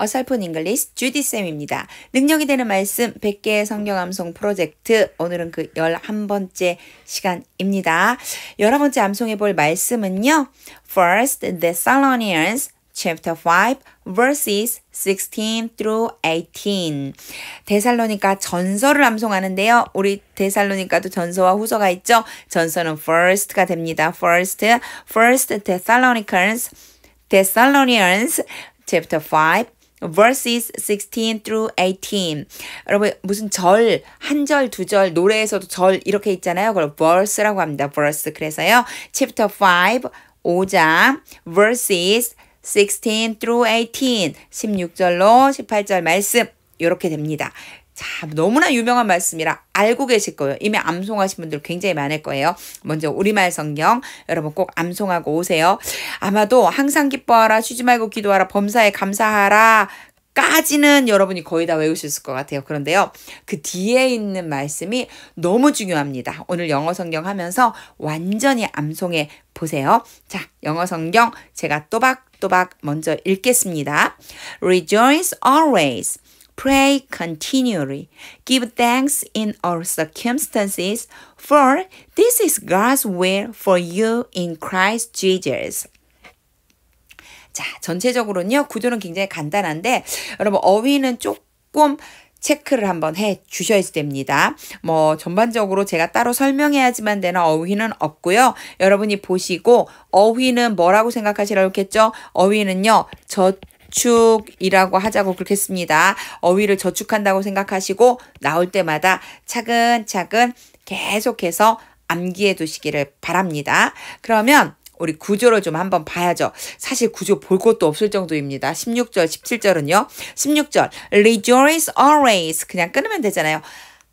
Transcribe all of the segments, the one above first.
어설픈 잉글리스 주디쌤입니다. 능력이 되는 말씀 100개의 성경 암송 프로젝트 오늘은 그 11번째 시간입니다. 11번째 암송해 볼 말씀은요. First Thessalonians chapter 5 verses 16 through 18. 데살로니가 전서를 암송하는데요. 우리 데살로니가도 전서와 후서가 있죠. 전서는 first가 됩니다. first first Thessalonians Thessalonians chapter 5 verses 16 through 18. 여러분 무슨 절, 한 절, 두 절, 노래에서도 절 이렇게 있잖아요. 그걸 verse라고 합니다. verse. 그래서요. chapter 5 5장 verses 16 through 18. 16절로 18절 말씀 이렇게 됩니다. 자, 너무나 유명한 말씀이라 알고 계실 거예요. 이미 암송하신 분들 굉장히 많을 거예요. 먼저 우리말 성경 여러분 꼭 암송하고 오세요. 아마도 항상 기뻐하라 쉬지 말고 기도하라 범사에 감사하라 까지는 여러분이 거의 다 외울 수 있을 것 같아요. 그런데요. 그 뒤에 있는 말씀이 너무 중요합니다. 오늘 영어 성경 하면서 완전히 암송해 보세요. 자, 영어 성경 제가 또박또박 먼저 읽겠습니다. Rejoice always. Pray continually. Give thanks in all circumstances, for this is God's will for you in Christ Jesus. 자, 전체적으로는요, 구조는 굉장히 간단한데, 여러분, 어휘는 조금 체크를 한번 해 주셔야 됩니다. 뭐 전반적으로 제가 따로 설명해야지만 되는 어휘는 없고요. 여러분이 보시고 어휘는 뭐라고 생각하시라고 했죠? 어휘는요. 저 저축이라고 하자고 그렇게했습니다 어휘를 저축한다고 생각하시고 나올 때마다 차근차근 계속해서 암기해 두시기를 바랍니다. 그러면 우리 구조를 좀 한번 봐야죠. 사실 구조 볼 것도 없을 정도입니다. 16절, 17절은요. 16절, rejoice always. 그냥 끊으면 되잖아요.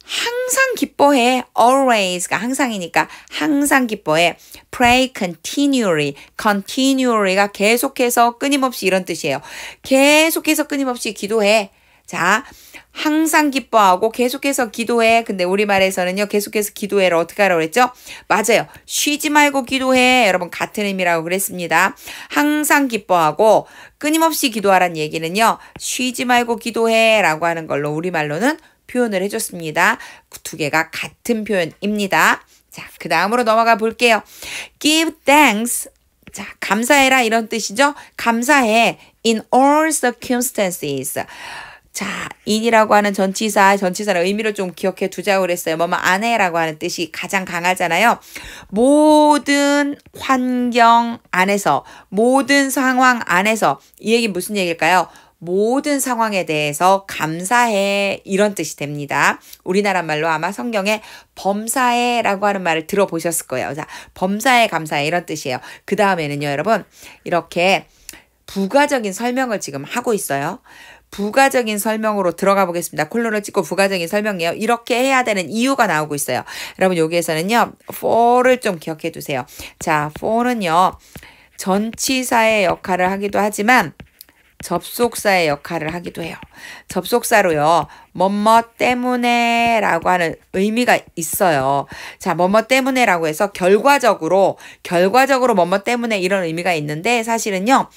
항상 기뻐해. always가 그러니까 항상이니까 항상 기뻐해. pray continually. continually가 계속해서 끊임없이 이런 뜻이에요. 계속해서 끊임없이 기도해. 자, 항상 기뻐하고 계속해서 기도해. 근데 우리말에서는요, 계속해서 기도해를 어떻게 하라고 그랬죠? 맞아요. 쉬지 말고 기도해. 여러분, 같은 의미라고 그랬습니다. 항상 기뻐하고 끊임없이 기도하라는 얘기는요, 쉬지 말고 기도해. 라고 하는 걸로 우리말로는 표현을 해줬습니다. 두 개가 같은 표현입니다. 자, 그 다음으로 넘어가 볼게요. give thanks. 자, 감사해라 이런 뜻이죠. 감사해. in all circumstances. 자, 인이라고 하는 전치사, 전치사는 의미를 좀 기억해 두자고 그랬어요. 뭐뭐 안 해라고 하는 뜻이 가장 강하잖아요. 모든 환경 안에서, 모든 상황 안에서 이 얘기 무슨 얘기일까요? 모든 상황에 대해서 감사해 이런 뜻이 됩니다. 우리나라 말로 아마 성경에 범사해라고 하는 말을 들어보셨을 거예요. 자, 범사해 감사해 이런 뜻이에요. 그 다음에는요, 여러분 이렇게 부가적인 설명을 지금 하고 있어요. 부가적인 설명으로 들어가 보겠습니다. 콜론을 찍고 부가적인 설명이에요. 이렇게 해야 되는 이유가 나오고 있어요. 여러분 여기에서는요. for를 좀 기억해 두세요. 자, for는요. 전치사의 역할을 하기도 하지만 접속사의 역할을 하기도 해요. 접속사로요. 뭐뭐 때문에 라고 하는 의미가 있어요. 자, 뭐뭐 때문에 라고 해서 결과적으로, 결과적으로 뭐뭐 때문에 이런 의미가 있는데 사실은요,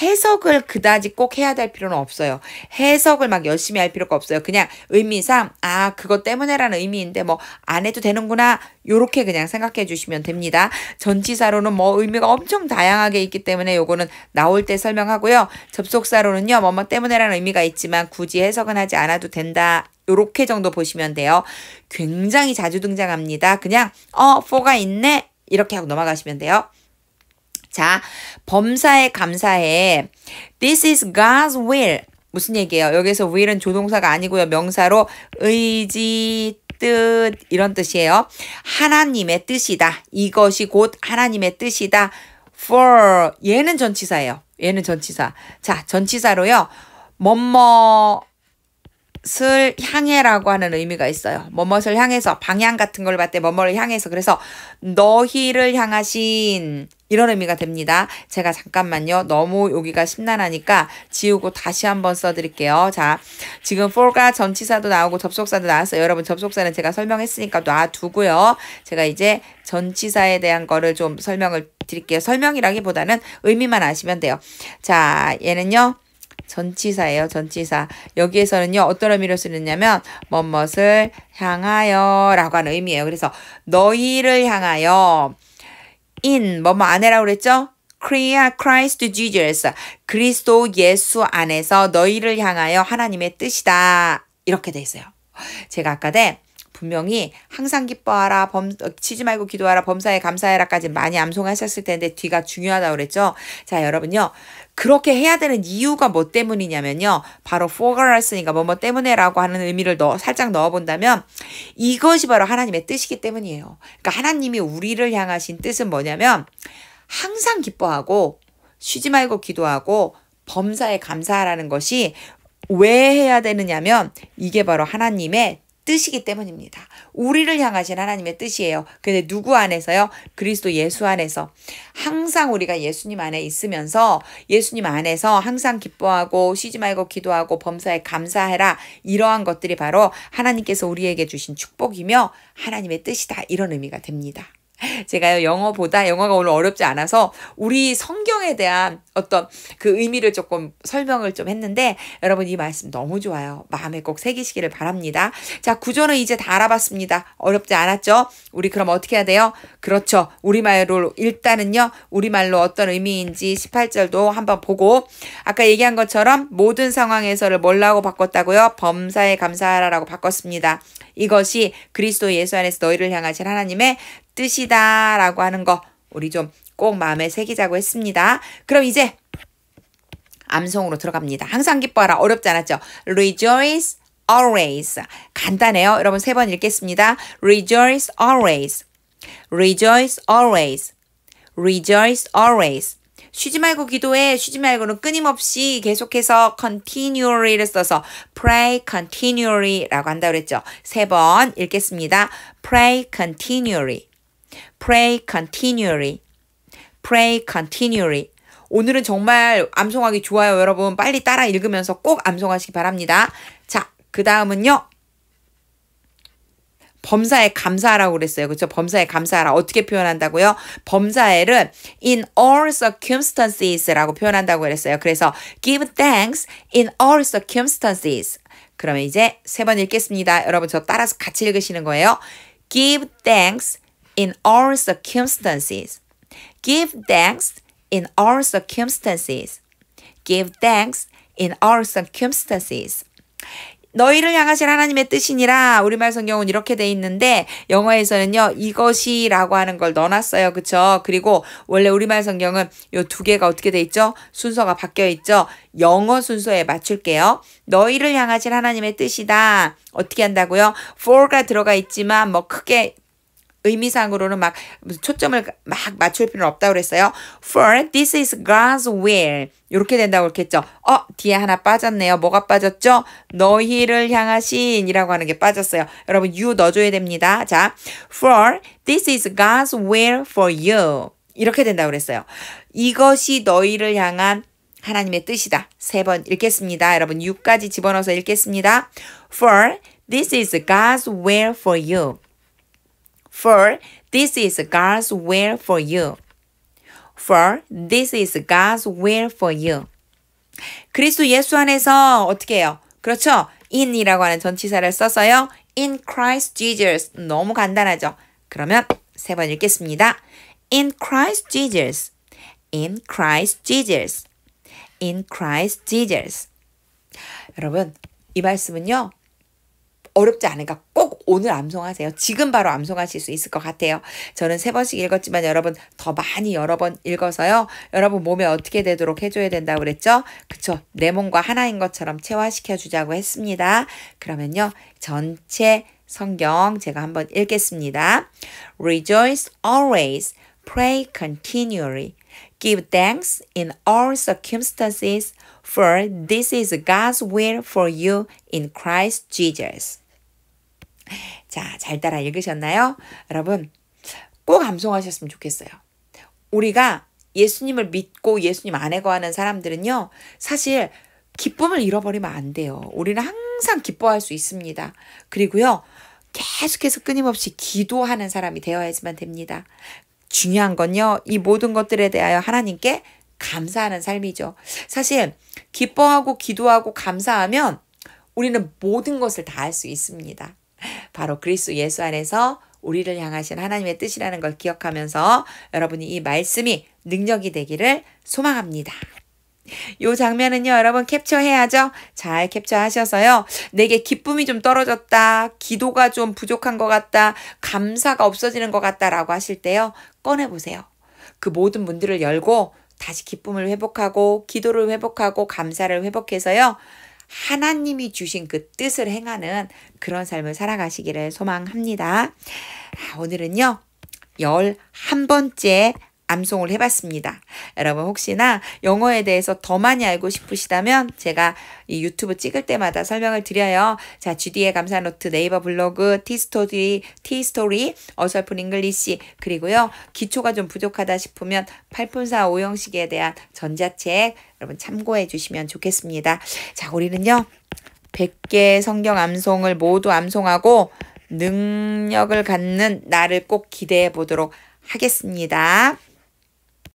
해석을 그다지 꼭 해야 될 필요는 없어요. 해석을 막 열심히 할 필요가 없어요. 그냥 의미상, 아, 그것 때문에라는 의미인데 뭐 안 해도 되는구나. 요렇게 그냥 생각해 주시면 됩니다. 전치사로는 뭐 의미가 엄청 다양하게 있기 때문에 요거는 나올 때 설명하고요. 접속사로는요, 뭐뭐 때문에라는 의미가 있지만 굳이 해석은 하지 않아도 된다. 있다. 요렇게 정도 보시면 돼요. 굉장히 자주 등장합니다. 그냥 어, f 가 있네. 이렇게 하고 넘어가시면 돼요. 자, 범사에 감사해. This is God's will. 무슨 얘기예요? 여기서 will은 조동사가 아니고요. 명사로 의지, 뜻, 이런 뜻이에요. 하나님의 뜻이다. 이것이 곧 하나님의 뜻이다. for. 얘는 전치사예요. 얘는 전치사. 자, 전치사로요. 뭐뭐 을 향해라고 하는 의미가 있어요. 뭐뭇을 향해서 방향 같은 걸 봤대 뭐뭐를 향해서 그래서 너희를 향하신 이런 의미가 됩니다. 제가 잠깐만요. 너무 여기가 심란하니까 지우고 다시 한번 써드릴게요. 자, 지금 for가 전치사도 나오고 접속사도 나왔어요. 여러분 접속사는 제가 설명했으니까 놔두고요. 제가 이제 전치사에 대한 거를 좀 설명을 드릴게요. 설명이라기보다는 의미만 아시면 돼요. 자, 얘는요. 전치사예요. 전치사. 여기에서는요. 어떤 의미로 쓰느냐면 뭐뭇을 향하여라고 하는 의미예요. 그래서 너희를 향하여 in 뭐뭐 안해라고 그랬죠? Korea Christ Jesus. 그리스도 예수 안에서 너희를 향하여 하나님의 뜻이다. 이렇게 돼 있어요. 제가 아까 대 분명히 항상 기뻐하라, 범, 어, 치지 말고 기도하라, 범사에 감사해라까지 많이 암송하셨을 텐데 뒤가 중요하다고 그랬죠? 자, 여러분요. 그렇게 해야 되는 이유가 뭐 때문이냐면요. 바로 forgotten이니까 뭐 뭐 때문에라고 하는 의미를 넣, 살짝 넣어본다면 이것이 바로 하나님의 뜻이기 때문이에요. 그러니까 하나님이 우리를 향하신 뜻은 뭐냐면 항상 기뻐하고 쉬지 말고 기도하고 범사에 감사하라는 것이 왜 해야 되느냐면 이게 바로 하나님의 뜻이기 때문입니다. 우리를 향하신 하나님의 뜻이에요. 근데 누구 안에서요? 그리스도 예수 안에서 항상 우리가 예수님 안에 있으면서 예수님 안에서 항상 기뻐하고 쉬지 말고 기도하고 범사에 감사해라. 이러한 것들이 바로 하나님께서 우리에게 주신 축복이며 하나님의 뜻이다. 이런 의미가 됩니다. 제가요, 영어보다 영어가 오늘 어렵지 않아서 우리 성경에 대한 어떤 그 의미를 조금 설명을 좀 했는데 여러분 이 말씀 너무 좋아요. 마음에 꼭 새기시기를 바랍니다. 자, 구조는 이제 다 알아봤습니다. 어렵지 않았죠? 우리 그럼 어떻게 해야 돼요? 그렇죠. 우리말로 일단은요, 우리말로 어떤 의미인지 18절도 한번 보고 아까 얘기한 것처럼 모든 상황에서를 뭘라고 바꿨다고요? 범사에 감사하라라고 바꿨습니다. 이것이 그리스도 예수 안에서 너희를 향하신 하나님의 뜻이다 라고 하는 거 우리 좀 꼭 마음에 새기자고 했습니다. 그럼 이제 암송으로 들어갑니다. 항상 기뻐하라. 어렵지 않았죠? Rejoice always. 간단해요. 여러분 세 번 읽겠습니다. Rejoice always. Rejoice always. Rejoice always. 쉬지 말고 기도해. 쉬지 말고는 끊임없이 계속해서 continually를 써서 pray continually라고 한다 그랬죠. 세 번 읽겠습니다. pray continually. pray continually. pray continually. 오늘은 정말 암송하기 좋아요, 여러분. 빨리 따라 읽으면서 꼭 암송하시기 바랍니다. 자, 그 다음은요. 범사에 감사하라고 그랬어요. 그렇죠? 범사에 감사하라. 어떻게 표현한다고요? 범사에를 in all circumstances라고 표현한다고 그랬어요. 그래서 give thanks in all circumstances. 그러면 이제 세 번 읽겠습니다. 여러분 저 따라서 같이 읽으시는 거예요. Give thanks in all circumstances. Give thanks in all circumstances. Give thanks in all circumstances. 너희를 향하실 하나님의 뜻이니라 우리말 성경은 이렇게 돼 있는데 영어에서는요 이것이라고 하는 걸 넣어놨어요 그쵸 그리고 원래 우리말 성경은 요 두 개가 어떻게 돼 있죠 순서가 바뀌어 있죠 영어 순서에 맞출게요 너희를 향하실 하나님의 뜻이다 어떻게 한다고요 for가 들어가 있지만 뭐 크게 의미상으로는 막 초점을 막 맞출 필요는 없다고 그랬어요. For this is God's will. 이렇게 된다고 그랬죠. 어, 뒤에 하나 빠졌네요. 뭐가 빠졌죠? 너희를 향하신이라고 하는 게 빠졌어요. 여러분 you 넣어줘야 됩니다. 자, for this is God's will for you. 이렇게 된다고 그랬어요. 이것이 너희를 향한 하나님의 뜻이다. 세 번 읽겠습니다. 여러분 6까지 집어넣어서 읽겠습니다. For this is God's will for you. For this is God's will for you. For this is God's will for you. 그리스도 예수 안에서 어떻게 해요? 그렇죠. in이라고 하는 전치사를 써서요. in Christ Jesus. 너무 간단하죠. 그러면 세 번 읽겠습니다. in Christ Jesus. in Christ Jesus. in Christ Jesus. 여러분, 이 말씀은요. 어렵지 않으니까 꼭 오늘 암송하세요. 지금 바로 암송하실 수 있을 것 같아요. 저는 세 번씩 읽었지만 여러분 더 많이 여러 번 읽어서요. 여러분 몸에 어떻게 되도록 해줘야 된다고 그랬죠? 그쵸. 내 몸과 하나인 것처럼 체화시켜 주자고 했습니다. 그러면요. 전체 성경 제가 한번 읽겠습니다. Rejoice always, pray continually. Give thanks in all circumstances, for this is God's will for you in Christ Jesus. 자, 잘 따라 읽으셨나요? 여러분, 꼭감송하셨으면 좋겠어요. 우리가 예수님을 믿고 예수님 안에 거하는 사람들은요, 사실 기쁨을 잃어버리면 안 돼요. 우리는 항상 기뻐할 수 있습니다. 그리고요, 계속해서 끊임없이 기도하는 사람이 되어야지만 됩니다. 중요한 건요, 이 모든 것들에 대하여 하나님께 감사하는 삶이죠. 사실, 기뻐하고 기도하고 감사하면 우리는 모든 것을 다 할 수 있습니다. 바로 그리스 예수 안에서 우리를 향하신 하나님의 뜻이라는 걸 기억하면서 여러분이 이 말씀이 능력이 되기를 소망합니다. 요 장면은요, 여러분 캡처해야죠. 잘 캡처하셔서요. 내게 기쁨이 좀 떨어졌다. 기도가 좀 부족한 것 같다. 감사가 없어지는 것 같다라고 하실 때요. 꺼내보세요. 그 모든 문들을 열고 다시 기쁨을 회복하고 기도를 회복하고 감사를 회복해서요. 하나님이 주신 그 뜻을 행하는 그런 삶을 살아가시기를 소망합니다. 아, 오늘은요, 열한번째 암송을 해봤습니다. 여러분 혹시나 영어에 대해서 더 많이 알고 싶으시다면 제가 이 유튜브 찍을 때마다 설명을 드려요. 자, GD의 감사노트, 네이버 블로그, 티스토리, 티스토리, 어설픈 잉글리시, 그리고요, 기초가 좀 부족하다 싶으면 8분사 5형식에 대한 전자책 여러분 참고해 주시면 좋겠습니다. 자, 우리는요, 100개 의 성경 암송을 모두 암송하고 능력을 갖는 나를 꼭 기대해 보도록 하겠습니다.